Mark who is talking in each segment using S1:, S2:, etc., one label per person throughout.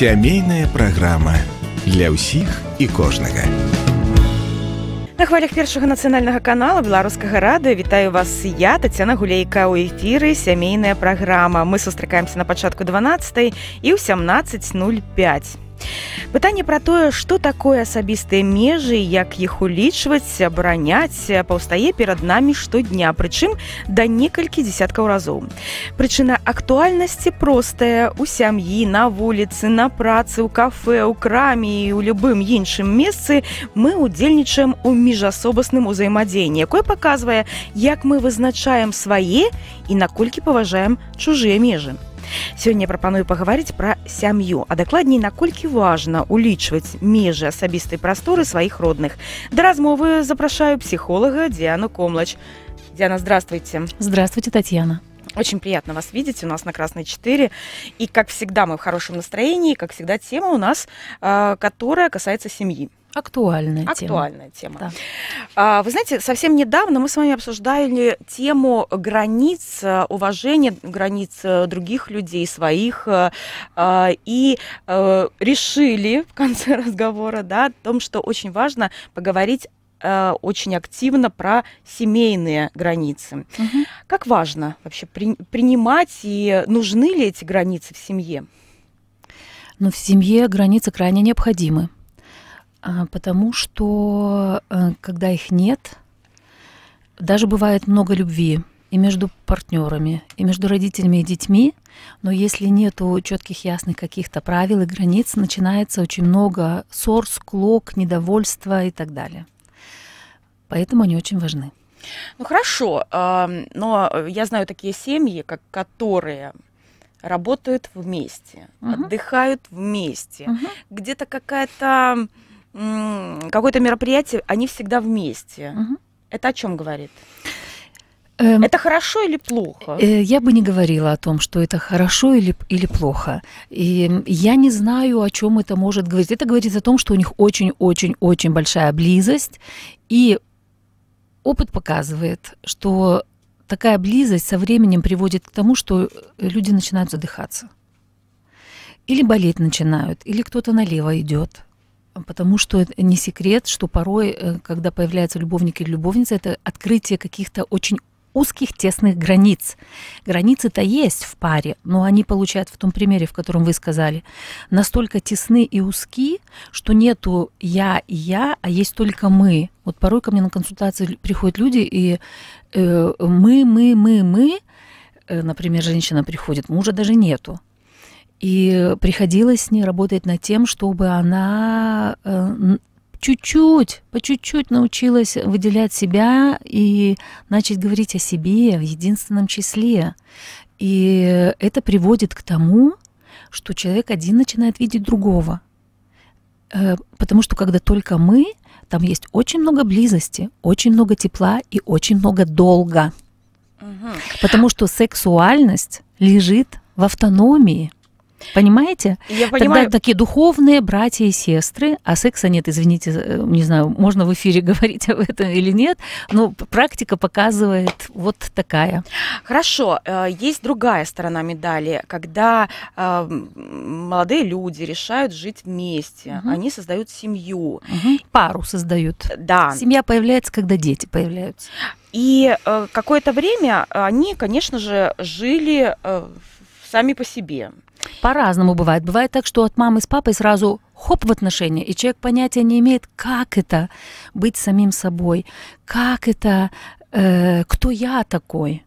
S1: Сямейная праграма для ўсіх і кожнага.
S2: На хвалях першага нацыянальнага канала беларускага радыё вітаю вас я татяна гулейка ў эфіры сямейная праграма мы сустракаемся на пачатку 12 і ў 1705 пытанне пра тое что такое асабістыя межы як іх улічваць абараняць паўстае перад намі штодня прычым да некалькі десяткаў разоў прычына актуальнасці простая у сям'і на вуліцы на працы у кафе у краме і у любым іншым месцы мы удзельнічаем у міжасобасным узаемадзенні якое показывае як мы вызначаем свае і наколькі паважаем чужыя межы на Сёння прапаную пагаварыць пра сям'ю, а дакладней наколькі важна улічваць межы асабістай прасторы сваіх родных. Да размовы запрашаю псіхолага Диану Комлач. Диана, здравствуйте.
S1: Здравствуйте, Татьяна.
S2: Очень приятно вас видеть у нас на Красной 4. И, как всегда, мы в хорошем настроении. Как всегда, тема у нас, а, которая касается семьи.
S1: Актуальная,
S2: Актуальная тема. тема. Да. А, вы знаете, совсем недавно мы с вами обсуждали тему границ, э, уважения границ э, других людей, своих, э, а, и решили в конце разговора да, о том, что очень важно поговорить очень активно про семейные границы. Угу. Как важно вообще при, принимать и нужны ли эти границы в семье?
S1: Ну, в семье границы крайне необходимы а, потому что, э, когда их нет, даже бывает много любви и между партнерами, и между родителями и детьми, но если нет четких, ясных каких-то правил и границ, начинается очень много ссор, склок, недовольства и так далее. Поэтому они очень важны.
S2: Ну хорошо, но я знаю такие семьи, как которые работают вместе, угу. отдыхают вместе, угу. где-то какая-то какое-то мероприятие, они всегда вместе. Угу. Это о чем говорит?
S1: Эм, это хорошо или плохо? Э, я бы не говорила о том, что это хорошо или, или плохо. И я не знаю, о чем это может говорить. Это говорит о том, что у них очень-очень-очень большая близость. И опыт показывает, что такая близость со временем приводит к тому, что э, люди начинают задыхаться. Или болеть начинают, или кто-то налево идет Потому что это не секрет, что порой, э, когда появляются любовник или любовница, это открытие каких-то очень узких тесных границ. Границы-то есть в паре, но они получают в том примере, в котором вы сказали, настолько тесны и узки, что нету я и я, а есть только мы. Вот порой ко мне на консультации приходят люди, и э, мы, мы, мы, мы, э, например, женщина приходит, мужа даже нету. И приходилось с ней работать над тем, чтобы она э, чуть-чуть, по чуть-чуть научилась выделять себя и начать говорить о себе в единственном числе. И это приводит к тому, что человек один начинает видеть другого. Э, потому что когда только мы, там есть очень много близости, очень много тепла и очень много долга. Угу. Потому что сексуальность лежит в автономии – Понимаете? Я понимаю. Тогда такие духовные братья и сестры, а секса нет, извините, э, не знаю, можно в эфире говорить об этом или нет, но практика показывает вот такая.
S2: Хорошо, э, есть другая сторона медали, когда э, молодые люди решают жить вместе, угу. они создают семью. Угу. Пару создают. Да. Семья
S1: появляется, когда дети появляются.
S2: И какое-то время они, конечно же, жили сами
S1: по себе. По-разному бывает. Бывает так, что от мамы с папой сразу хоп в отношения, и человек понятия не имеет, как это быть самим собой, как это, э, кто я такой.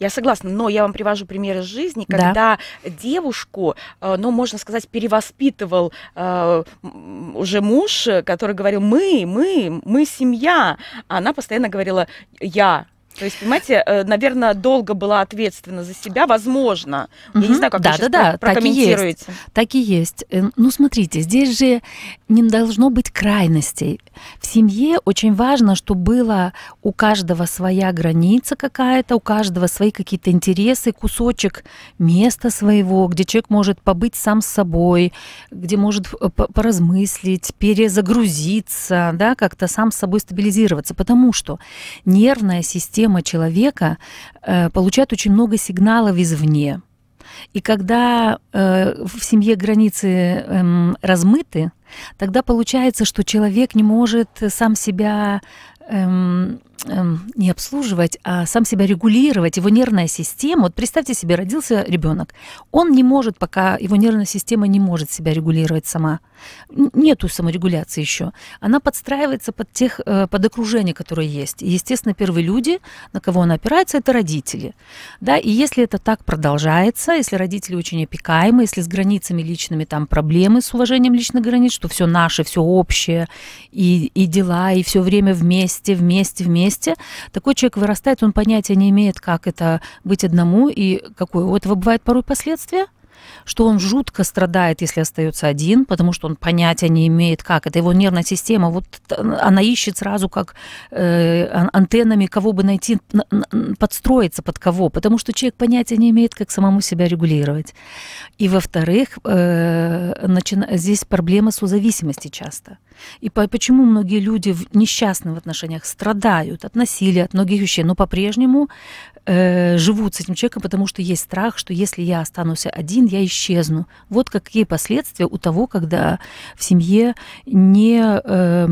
S2: Я согласна, но я вам привожу примеры жизни, когда да. девушку, э, ну, можно сказать, перевоспитывал э, уже муж, который говорил «мы, мы, мы семья», а она постоянно говорила «я, то есть, понимаете, э, наверное, долго была ответственна за себя, возможно. Я не знаю, как да, вы да, да, прокомментируете. Так и,
S1: есть. так и есть. Э, ну, смотрите, здесь же не должно быть крайностей. В семье очень важно, что было у каждого своя граница какая-то, у каждого свои какие-то интересы, кусочек места своего, где человек может побыть сам с собой, где может э, поразмыслить, перезагрузиться, да, как-то сам с собой стабилизироваться. Потому что нервная система система человека э, получает очень много сигналов извне. И когда э, в семье границы эм, размыты, тогда получается, что человек не может сам себя... Эм, Эм, не обслуживать, а сам себя регулировать, его нервная система. Вот представьте себе, родился ребенок. Он не может пока, его нервная система не может себя регулировать сама. Нету саморегуляции еще. Она подстраивается под тех, э, под окружение, которое есть. естественно, первые люди, на кого она опирается, это родители. Да, и если это так продолжается, если родители очень опекаемы, если с границами личными там проблемы с уважением личных границ, что все наше, все общее, и, и дела, и все время вместе, вместе, вместе, месте. Такой человек вырастает, он понятия не имеет, как это быть одному и какое у этого бывает порой последствия что он жутко страдает, если остается один, потому что он понятия не имеет, как это его нервная система, вот она ищет сразу как э, антеннами, кого бы найти, подстроиться под кого, потому что человек понятия не имеет, как самому себя регулировать. И во-вторых, э, начина... здесь проблема созависимости часто. И почему многие люди несчастны в отношениях страдают от насилия, от многих вещей, но по-прежнему э, живут с этим человеком, потому что есть страх, что если я останусь один, я исчезну. Вот какие последствия у того, когда в семье не э,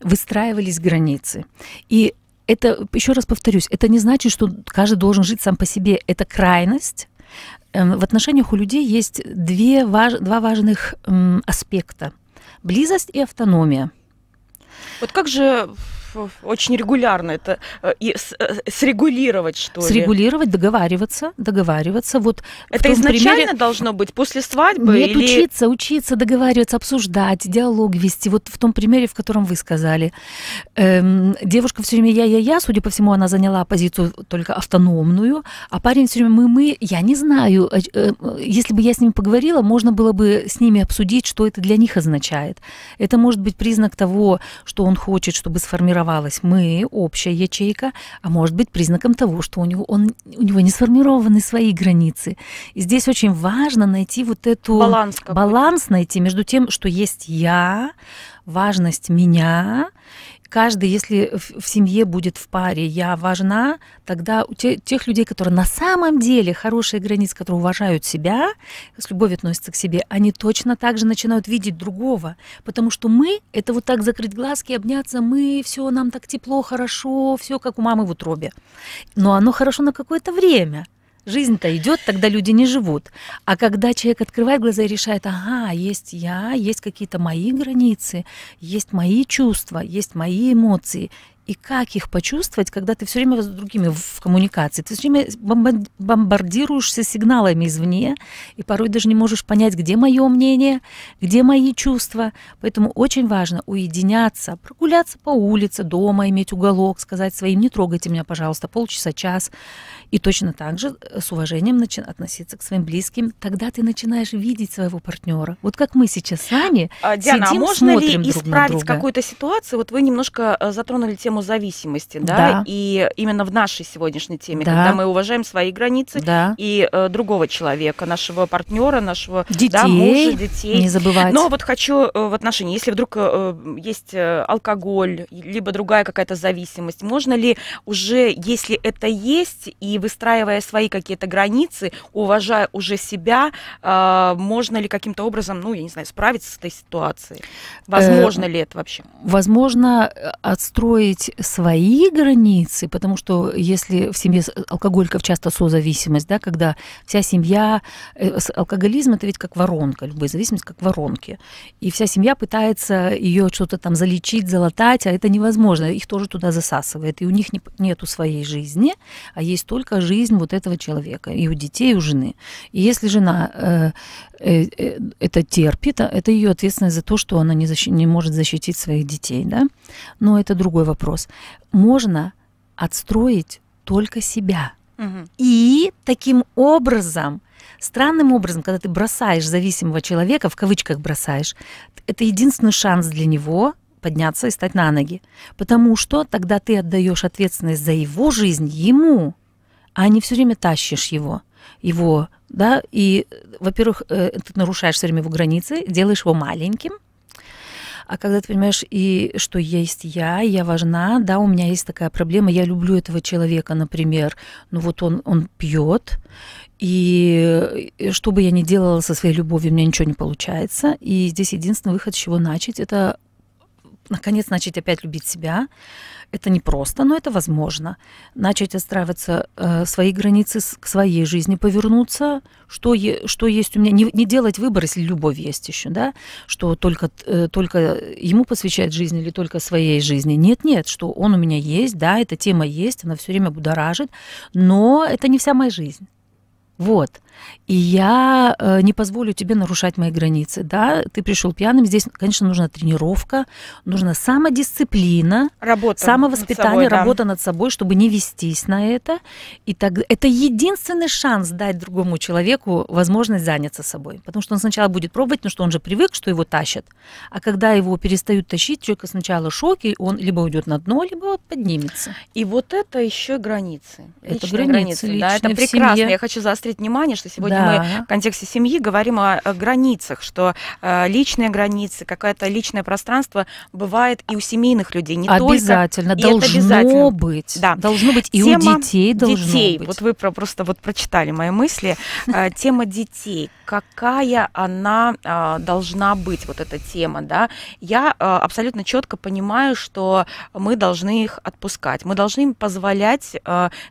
S1: выстраивались границы. И это, еще раз повторюсь, это не значит, что каждый должен жить сам по себе. Это крайность. Эм, в отношениях у людей есть две, два важных аспекта – Близость и автономия.
S2: Вот как же очень регулярно это э, и э, срегулировать что ли? Срегулировать,
S1: договариваться, договариваться. Вот это изначально примере... должно
S2: быть после свадьбы? Нет, или... учиться,
S1: учиться, договариваться, обсуждать, диалог вести. Вот в том примере, в котором вы сказали, эм, девушка все время я, я, я. Судя по всему, она заняла позицию только автономную, а парень все время мы, мы. Я не знаю, э, э, если бы я с ним поговорила, можно было бы с ними обсудить, что это для них означает. Это может быть признак того, что он хочет, чтобы сформировать сформировалась мы, общая ячейка, а может быть признаком того, что у него, он, у него не сформированы свои границы. И здесь очень важно найти вот эту... Баланс. Какой-то. Баланс найти между тем, что есть я, важность меня. Каждый, если в семье будет в паре «я важна», тогда у тех людей, которые на самом деле хорошие границы, которые уважают себя, с любовью относятся к себе, они точно так же начинают видеть другого. Потому что мы — это вот так закрыть глазки, обняться, мы, все, нам так тепло, хорошо, все как у мамы в утробе. Но оно хорошо на какое-то время — Жизнь-то идет, тогда люди не живут. А когда человек открывает глаза и решает, ага, есть я, есть какие-то мои границы, есть мои чувства, есть мои эмоции, и как их почувствовать, когда ты все время с другими в коммуникации, ты все время бомбардируешься сигналами извне, и порой даже не можешь понять, где мое мнение, где мои чувства. Поэтому очень важно уединяться, прогуляться по улице, дома иметь уголок, сказать своим, не трогайте меня, пожалуйста, полчаса, час. И точно так же э, с уважением начи- относиться к своим близким. Тогда ты начинаешь видеть своего партнера. Вот как мы сейчас сами а, Диана, а сидим, а можно смотрим ли друг исправить какую-то
S2: ситуацию? Вот вы немножко э, затронули тему тему зависимости, да? да, и именно в нашей сегодняшней теме, да. когда мы уважаем свои границы да. и э, другого человека, нашего партнера, нашего детей, да, мужа, детей. Не забывать. Но вот хочу э, в отношении, если вдруг э, э есть э, алкоголь, либо другая какая-то зависимость, можно ли уже, если это есть, и выстраивая свои какие-то границы, уважая уже себя, э, можно ли каким-то образом, ну, я не знаю, справиться с этой ситуацией? Э, возможно э, ли это вообще?
S1: Возможно отстроить иметь свои границы, потому что если в семье алкоголиков часто созависимость, да, когда вся семья, э, алкоголизм это ведь как воронка, любая зависимость как воронки, и вся семья пытается ее что-то там залечить, залатать, а это невозможно, их тоже туда засасывает, и у них не, нету своей жизни, а есть только жизнь вот этого человека, и у детей, и у жены. И если жена э, Э, э, это терпит, а это ее ответственность за то, что она не, защ... не может защитить своих детей, да? Но это другой вопрос. Можно отстроить только себя. Угу. И таким образом, странным образом, когда ты бросаешь зависимого человека, в кавычках бросаешь, это единственный шанс для него подняться и стать на ноги. Потому что тогда ты отдаешь ответственность за его жизнь ему, а не все время тащишь его его, да, и, во-первых, э, ты нарушаешь все время его границы, делаешь его маленьким, а когда ты понимаешь, и что есть я, я важна, да, у меня есть такая проблема, я люблю этого человека, например, ну вот он, он пьет, и что бы я ни делала со своей любовью, у меня ничего не получается. И здесь единственный выход, с чего начать, это наконец начать опять любить себя. Это непросто, но это возможно. Начать отстраиваться э, свои границы с, к своей жизни, повернуться, что, е, что есть у меня. Не, не делать выбор, если любовь есть еще, да, что только, э, только ему посвящать жизнь или только своей жизни. Нет, нет, что он у меня есть, да, эта тема есть, она все время будоражит, но это не вся моя жизнь. Вот. И я э, не позволю тебе нарушать мои границы. Да, ты пришел пьяным. Здесь, конечно, нужна тренировка, нужна самодисциплина, работа самовоспитание, над собой, работа да. над собой, чтобы не вестись на это. И так, это единственный шанс дать другому человеку возможность заняться собой. Потому что он сначала будет пробовать, но что он же привык, что его тащат. А когда его перестают тащить, человека сначала шок, и он либо уйдет на дно, либо поднимется. И вот это еще границы. Это границы, границы. Да, это прекрасно. Я хочу
S2: заострить заострить внимание, что сегодня да. мы в контексте семьи говорим о, о границах, что э, личные границы, какое-то личное пространство бывает и у семейных людей, не обязательно, только. Должно обязательно. быть. Да. Должно быть и тема у детей должно детей. быть. Вот вы про, просто вот прочитали мои мысли. Э, тема детей. Какая она э, должна быть, вот эта тема, да? Я э, абсолютно четко понимаю, что мы должны их отпускать. Мы должны им позволять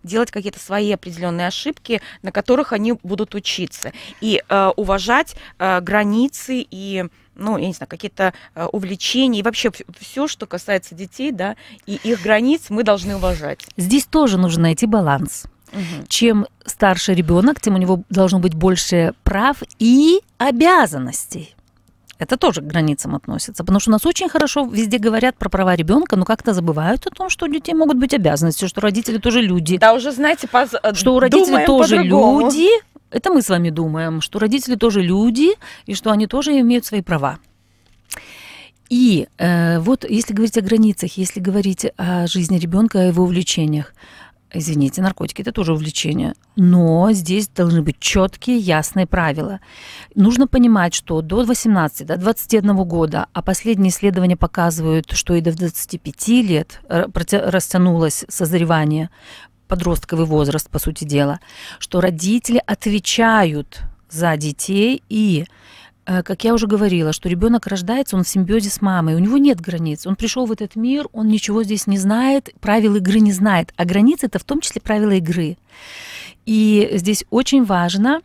S2: делать какие-то свои определенные ошибки, на которых которых они будут учиться. И э, уважать э, границы и ну, я не знаю, какие-то э, увлечения и вообще все, что касается детей, да, и их границ мы должны уважать.
S1: Здесь тоже нужно найти баланс. Угу. Чем старше ребенок, тем у него должно быть больше прав и обязанностей это тоже к границам относится. Потому что у нас очень хорошо везде говорят про права ребенка, но как-то забывают о том, что у детей могут быть обязанности, что родители тоже люди. Да, уже знаете, поз... Э, что у родителей тоже люди. Это мы с вами думаем, что родители тоже люди и что они тоже имеют свои права. И э, вот если говорить о границах, если говорить о жизни ребенка, о его увлечениях, Извините, наркотики это тоже увлечение, но здесь должны быть четкие, ясные правила. Нужно понимать, что до 18, до 21 года, а последние исследования показывают, что и до 25 лет э, растянулось созревание, подростковый возраст, по сути дела, что родители отвечают за детей и Э, как я уже говорила, что ребенок рождается, он в симбиозе с мамой, у него нет границ. Он пришел в этот мир, он ничего здесь не знает, правил игры не знает. А границы это в том числе правила игры. И здесь очень важно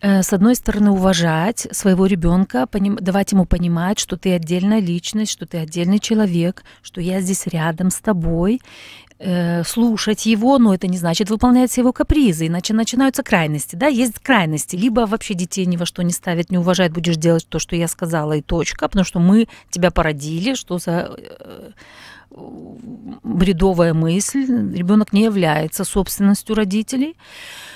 S1: э, с одной стороны, уважать своего ребенка, давать ему понимать, что ты отдельная личность, что ты отдельный человек, что я здесь рядом с тобой, Э, слушать его, но это не значит выполнять его капризы, иначе начинаются крайности, да, есть крайности, либо вообще детей ни во что не ставят, не уважают, будешь делать то, что я сказала, и точка, потому что мы тебя породили, что за... Э, бредовая мысль, ребенок не является собственностью родителей.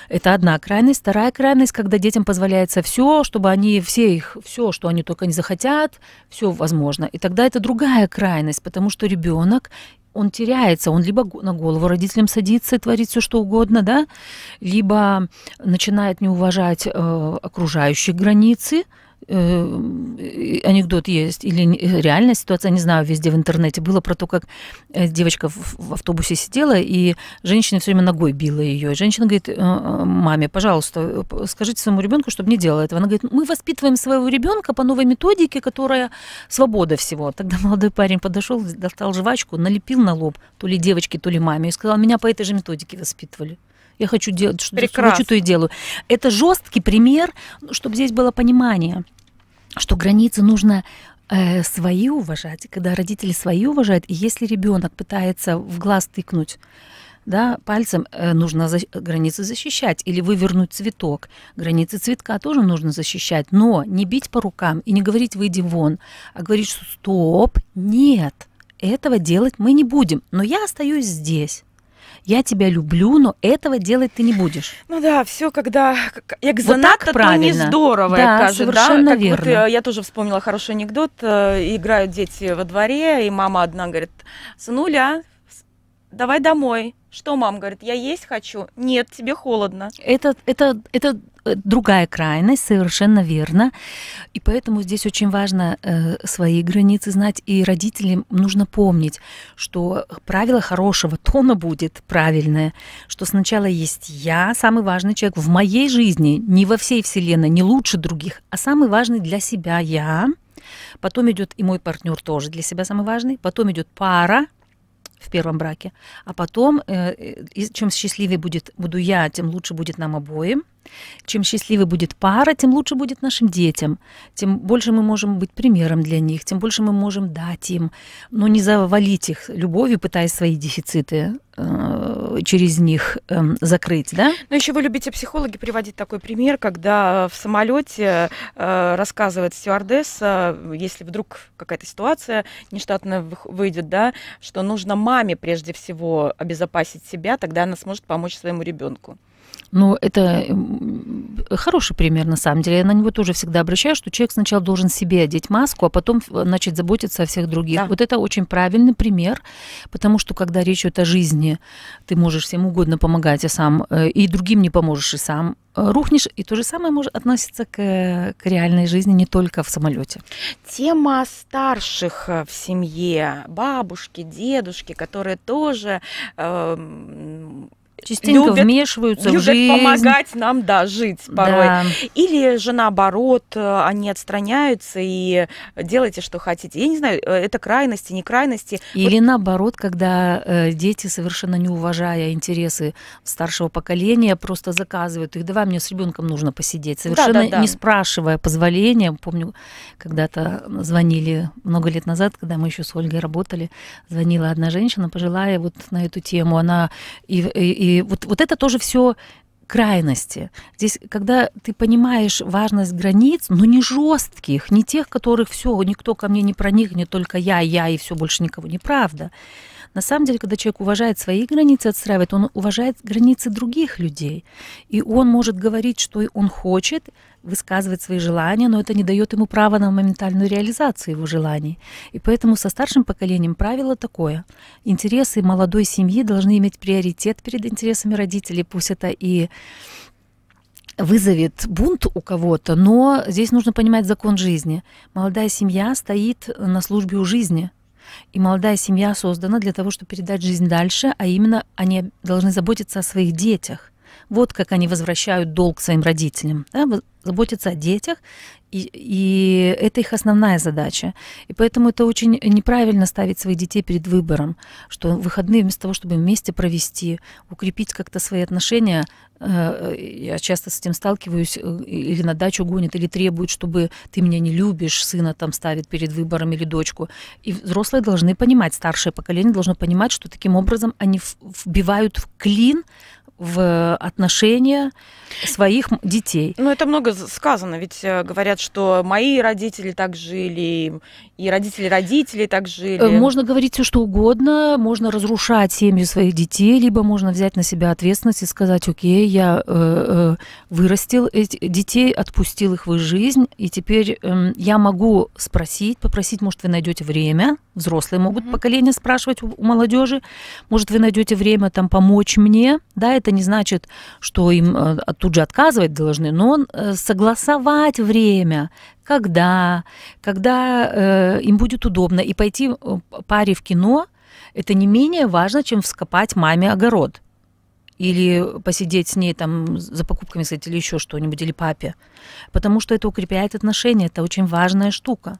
S1: Это одна крайность. Вторая крайность, когда детям позволяется все, чтобы они все их, все, что они только не захотят, все возможно. И тогда это другая крайность, потому что ребенок он теряется, он либо на голову родителям садится и творит все что угодно, да, либо начинает не уважать э, окружающие границы, Э, э, анекдот есть или э, реальная ситуация, не знаю, везде в интернете было про то, как девочка в автобусе сидела, и женщина все время ногой била ее. женщина говорит, маме, пожалуйста, скажите своему ребенку, чтобы не делала этого. Она говорит, мы воспитываем своего ребенка по новой методике, которая свобода всего. Тогда молодой парень подошел, достал жвачку, налепил на лоб то ли девочке, то ли маме, и сказал, меня по этой же методике воспитывали. Я хочу делать, что хочу, то и делаю. Это жесткий пример, ну, чтобы здесь было понимание, что границы нужно э, свои уважать, когда родители свои уважают, и если ребенок пытается в глаз тыкнуть да, пальцем э, нужно за, границы защищать или вывернуть цветок. Границы цветка тоже нужно защищать, но не бить по рукам и не говорить «выйди вон», а говорить, что «стоп, нет, этого делать мы не будем, но я остаюсь здесь» я тебя люблю, но этого делать ты не будешь. Ну да, все, когда
S2: экзонат, вот то не здорово, да, это же, совершенно да? верно. Вот, я тоже вспомнила хороший анекдот. Э, играют дети во дворе, и мама одна говорит, сынуля, давай домой. Что, мам, говорит, я есть хочу? Нет, тебе холодно.
S1: Это, это, это э, другая крайность, совершенно верно. И поэтому здесь очень важно э, свои границы знать, и родителям нужно помнить, что правило хорошего тона будет правильное, что сначала есть я, самый важный человек в моей жизни, не во всей вселенной, не лучше других, а самый важный для себя я. Потом идет и мой партнер тоже для себя самый важный. Потом идет пара, в первом браке. А потом, э, э, чем счастливее будет, буду я, тем лучше будет нам обоим. Чем счастливее будет пара, тем лучше будет нашим детям. Тем больше мы можем быть примером для них, тем больше мы можем дать им. Но не завалить их любовью, пытаясь свои дефициты э, через них эм, закрыть, да?
S2: Но еще вы любите психологи приводить такой пример, когда э, в самолете э, рассказывает стюардесса, если вдруг какая-то ситуация нештатная выйдет, да, что нужно маме прежде всего обезопасить себя, тогда она сможет помочь своему ребенку.
S1: Ну, это хороший пример, на самом деле. Я на него тоже всегда обращаюсь, что человек сначала должен себе одеть маску, а потом начать заботиться о всех других. Да. Вот это очень правильный пример, потому что, когда речь идет о жизни, ты можешь всем угодно помогать, а сам э, и другим не поможешь, и сам э, рухнешь. И то же самое может относиться к, к реальной жизни, не только в самолете.
S2: Тема старших э, в семье, бабушки, дедушки, которые тоже э, Частенько любят, вмешиваются любят в жизнь. помогать нам, да, жить порой. Да. Или же наоборот, э, они отстраняются и делайте, что хотите. Я не знаю, э, это
S1: крайности, не крайности. Или вот... наоборот, когда э, дети, совершенно не уважая интересы старшего поколения, просто заказывают их, давай мне с ребенком нужно посидеть, совершенно да, да, да. не спрашивая позволения. Помню, когда-то звонили много лет назад, когда мы еще с Ольгой работали, звонила одна женщина, пожилая, вот на эту тему. Она и, и, и и вот, вот это тоже все крайности. Здесь, когда ты понимаешь важность границ, но не жестких, не тех, которых все, никто ко мне не проникнет, только я, я и все больше никого не правда. На самом деле, когда человек уважает свои границы, отстраивает, он уважает границы других людей. И он может говорить, что он хочет, высказывать свои желания, но это не дает ему права на моментальную реализацию его желаний. И поэтому со старшим поколением правило такое. Интересы молодой семьи должны иметь приоритет перед интересами родителей, пусть это и вызовет бунт у кого-то, но здесь нужно понимать закон жизни. Молодая семья стоит на службе у жизни – и молодая семья создана для того, чтобы передать жизнь дальше, а именно они должны заботиться о своих детях. Вот как они возвращают долг своим родителям. Да, заботиться о детях, и, и это их основная задача. И поэтому это очень неправильно ставить своих детей перед выбором, что выходные вместо того, чтобы вместе провести, укрепить как-то свои отношения, э, я часто с этим сталкиваюсь, э, или на дачу гонит, или требует, чтобы ты меня не любишь, сына там ставит перед выбором или дочку. И взрослые должны понимать, старшее поколение должно понимать, что таким образом они вбивают в клин в отношения своих детей. Ну, это много сказано,
S2: ведь э, говорят, что мои родители так жили, и родители родителей так жили. Э, можно
S1: говорить все, что угодно, можно разрушать семью своих детей, либо можно взять на себя ответственность и сказать, окей, я э, э, вырастил этих детей, отпустил их в их жизнь, и теперь э, я могу спросить, попросить, может, вы найдете время, взрослые могут mm-hmm. поколение спрашивать у, у молодежи, может, вы найдете время там помочь мне, да, это не значит, что им э, тут же отказывать должны, но э, согласовать время, когда, когда э, им будет удобно, и пойти паре в кино, это не менее важно, чем вскопать маме огород или посидеть с ней там за покупками, кстати, или еще что-нибудь, или папе. Потому что это укрепляет отношения, это очень важная штука.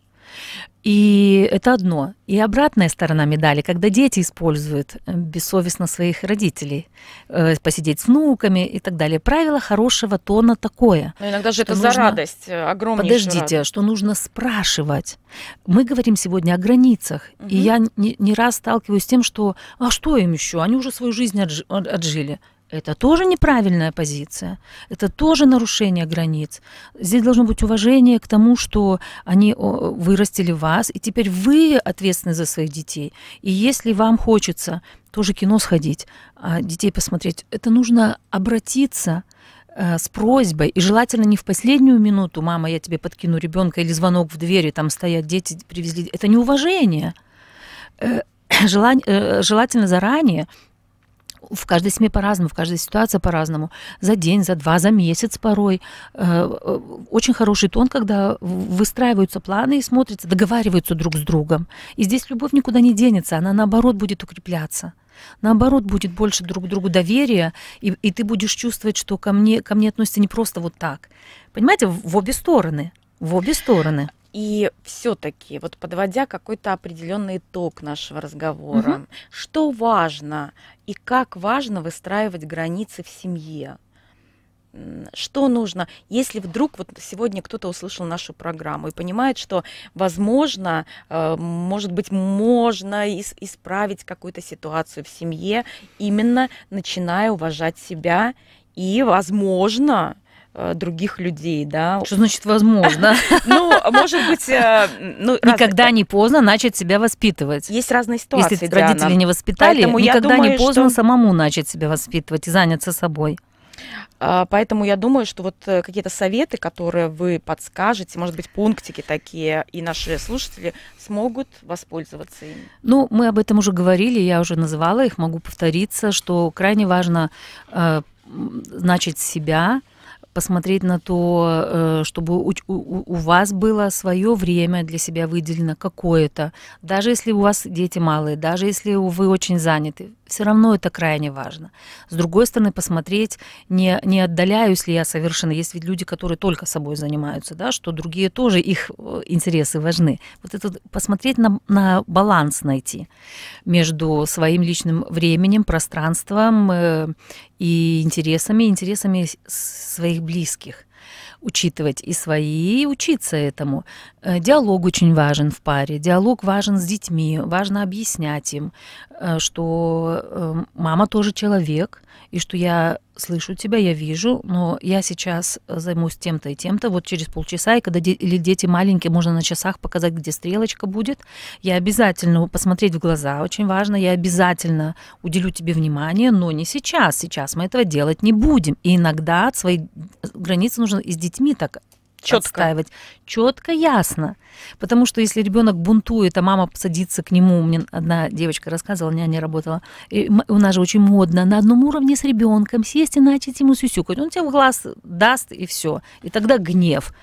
S1: И это одно. И обратная сторона медали, когда дети используют э, бессовестно своих родителей, э, посидеть с внуками и так далее. Правило хорошего тона такое. Но иногда же это нужно... за радость, э, огромная Подождите, радость. что нужно спрашивать. Мы говорим сегодня о границах. Угу. И я не, не раз сталкиваюсь с тем, что а что им еще? Они уже свою жизнь отжили. Это тоже неправильная позиция, это тоже нарушение границ. Здесь должно быть уважение к тому, что они вырастили вас, и теперь вы ответственны за своих детей. И если вам хочется тоже кино сходить, а, детей посмотреть, это нужно обратиться э, с просьбой, и желательно не в последнюю минуту, мама, я тебе подкину ребенка, или звонок в двери, там стоят дети, привезли. Это неуважение. Э, э, желательно заранее в каждой семье по-разному, в каждой ситуации по-разному. За день, за два, за месяц порой. Э, э, очень хороший тон, когда выстраиваются планы и смотрятся, договариваются друг с другом. И здесь любовь никуда не денется, она наоборот будет укрепляться. Наоборот, будет больше друг другу доверия, и, и ты будешь чувствовать, что ко мне, ко мне относятся не просто вот так. Понимаете, в, в обе стороны. В обе стороны.
S2: И все-таки, вот подводя какой-то определенный итог нашего разговора, угу. что важно и как важно выстраивать границы в семье? Что нужно, если вдруг вот сегодня кто-то услышал нашу программу и понимает, что, возможно, э, может быть, можно исправить какую-то ситуацию в семье, именно начиная уважать себя и, возможно, Э, других людей, да. Что
S1: значит возможно? Ну, может быть, э, ну, никогда не поздно начать себя воспитывать. Есть разные ситуации. Если родители не воспитали, никогда не поздно самому начать себя воспитывать и заняться собой.
S2: А, поэтому я думаю, что вот э, какие-то советы, которые вы подскажете, может быть, пунктики такие, и наши слушатели смогут воспользоваться
S1: ими. Ну, мы об этом уже говорили, я уже называла их, могу повториться, что крайне важно начать себя, посмотреть на то, э, чтобы у, у, у вас было свое время для себя выделено какое-то. Даже если у вас дети малые, даже если вы очень заняты, все равно это крайне важно. С другой стороны, посмотреть, не, не отдаляюсь ли я совершенно. Есть ведь люди, которые только собой занимаются, да, что другие тоже, их э, интересы важны. Вот это посмотреть на, на баланс найти между своим личным временем, пространством э, и интересами, интересами своих близких учитывать и свои, и учиться этому. Э, диалог очень важен в паре, диалог важен с детьми, важно объяснять им, э, что э, мама тоже человек, и что я слышу тебя, я вижу, но я сейчас займусь тем-то и тем-то, вот через полчаса, и когда или дети маленькие, можно на часах показать, где стрелочка будет, я обязательно посмотреть в глаза, очень важно, я обязательно уделю тебе внимание, но не сейчас, сейчас мы этого делать не будем. И иногда свои границы нужно и с детьми так Четко. отстаивать. Четко, ясно. Потому что если ребенок бунтует, а мама садится к нему, мне одна девочка рассказывала, няня работала, и у нас же очень модно на одном уровне с ребенком сесть и начать ему сюсюкать. Он тебе в глаз даст и все. И тогда гнев.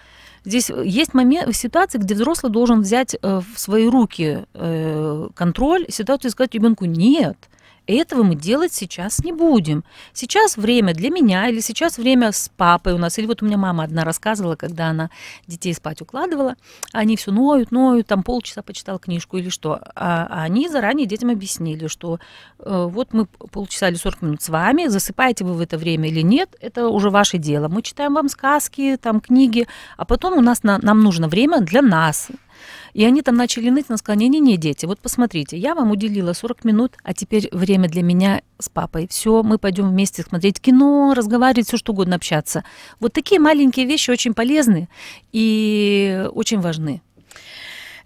S1: Здесь э, есть момент, ситуации, где взрослый должен взять э, в свои руки э, контроль ситуацию и сказать ребенку «нет». И этого мы делать сейчас не будем. Сейчас время для меня, или сейчас время с папой у нас. Или вот у меня мама одна рассказывала, когда она детей спать укладывала, они все ноют, ноют, там полчаса почитал книжку или что. А, а они заранее детям объяснили, что э, вот мы полчаса или 40 минут с вами, засыпаете вы в это время или нет, это уже ваше дело. Мы читаем вам сказки, там книги, а потом у нас на, нам нужно время для нас, и они там начали ныть, она сказала, не-не-не, дети, вот посмотрите, я вам уделила 40 минут, а теперь время для меня с папой. Все, мы пойдем вместе смотреть кино, разговаривать, все что угодно, общаться. Вот такие маленькие вещи очень полезны и очень важны.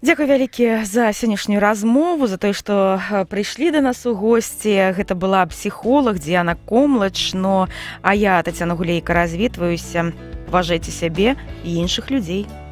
S1: Дякую вялікі за сённяшнюю
S2: размову за то, што э, прыйшлі да нас у госці гэта была псіхолог Діана комлач но а я татяна гулейка развітваюся паважайце сябе і
S1: іншых людзей